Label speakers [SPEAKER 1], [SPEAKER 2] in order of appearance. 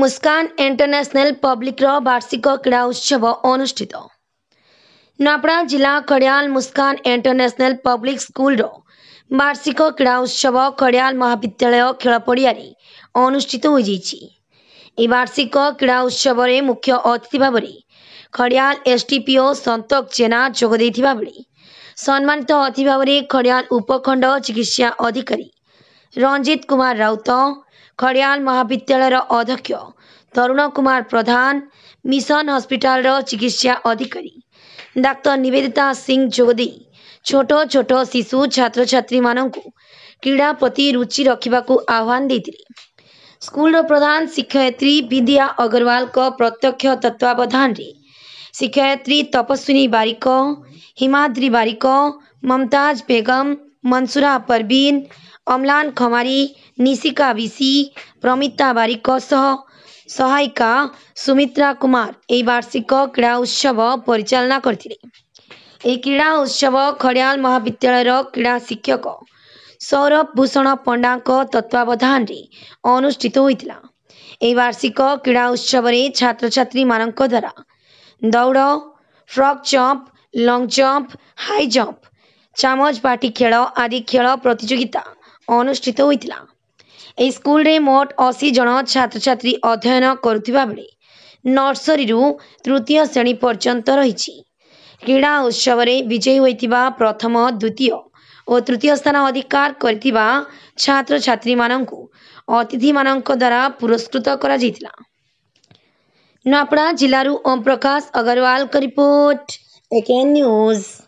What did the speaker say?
[SPEAKER 1] Muskan international ପବ୍ଲିକର ବାର୍ଷିକ କ୍ରୀଡ଼ା ଉତ୍ସବ ଅନୁଷ୍ଠିତ ନୂଆପଡ଼ା ଜିଲ୍ଲା ଖଡ଼ିଆଲ ମୁସ୍କାନ ଇଣ୍ଟରନ୍ୟାସନାଲ ପବ୍ଲିକ ସ୍କୁଲର ବାର୍ଷିକ କ୍ରୀଡ଼ା ଉତ୍ସବ ଖଡ଼ିଆଲ ମହାବିଦ୍ୟାଳୟ ଖେଳ ପଡ଼ିଆରେ ଅନୁଷ୍ଠିତ ହୋଇଯାଇଛି ଏହି ବାର୍ଷିକ କ୍ରୀଡ଼ା ଉତ୍ସବରେ ମୁଖ୍ୟ ଅତିଥି ଭାବରେ ଖଡ଼ିଆଲ ଏସ୍ ଏସ୍ଡିପିଓ ସନ୍ତୋକ ଜେନା ଯୋଗ ଦେଇଥିବା ବେଳେ ସମ୍ମାନିତ ଅତିଥି ଭାବରେ ଖଡ଼ିଆଲ ଉପଖଣ୍ଡ ଚିକିତ୍ସା ଅଧିକାରୀ रञ्जित कुमार राउत खडियाल अध्यक्ष तरुण कुमार प्रधान मिसन हस्पिटाल चिकित्सा अधिकारी डाक्टर निवेदिता सिंह छोट शिशु छ क्रीडा प्रति रुचि र आह्वान स्कुल प्रधान शिक्षा विद्या अग्रवालको प्रत्यक्ष तत्वधान शिक्षी तपस्विनी बारिक हिमाद्री बारिक ममताज बेगम मनसुरा परवीन অম্লান খমারি নিশিকা বিশি প্রমিতা বারিক সহ সহায়িকা সুমিত্রা কুমার এই বার্ষিক ক্রীড়া উৎসব পরিচালনা করে এই ক্রীড়া উৎসব খড়িয়াল মহাবিদ্যালয়ের ক্রীড়া শিক্ষক সৌরভ ভূষণ পণ্ডাঙ্ক তত্ত্বাবধানে অনুষ্ঠিত হয়েছিল এই বার্ষিক ক্রীড়া উৎসবরে মানক দ্বারা দৌড় frog jump long jump high jump চামচ বাটি খেল আদি খেল প্রতিযোগিতা ଅନୁଷ୍ଠିତ ହୋଇଥିଲା ଏହି ସ୍କୁଲରେ ମୋଟ ଅଶୀ ଜଣ ଛାତ୍ରଛାତ୍ରୀ ଅଧ୍ୟୟନ କରୁଥିବା ବେଳେ ନର୍ସରୀରୁ ତୃତୀୟ ଶ୍ରେଣୀ ପର୍ଯ୍ୟନ୍ତ ରହିଛି କ୍ରୀଡ଼ା ଉତ୍ସବରେ ବିଜୟୀ ହୋଇଥିବା ପ୍ରଥମ ଦ୍ୱିତୀୟ ଓ ତୃତୀୟ ସ୍ଥାନ ଅଧିକାର କରିଥିବା ଛାତ୍ରଛାତ୍ରୀମାନଙ୍କୁ ଅତିଥିମାନଙ୍କ ଦ୍ୱାରା ପୁରସ୍କୃତ କରାଯାଇଥିଲା ନୂଆପଡ଼ା ଜିଲ୍ଲାରୁ ଓମ୍ ପ୍ରକାଶ ଅଗ୍ରୱାଲଙ୍କ ରିପୋର୍ଟ ଏକ ନ୍ୟୁଜ୍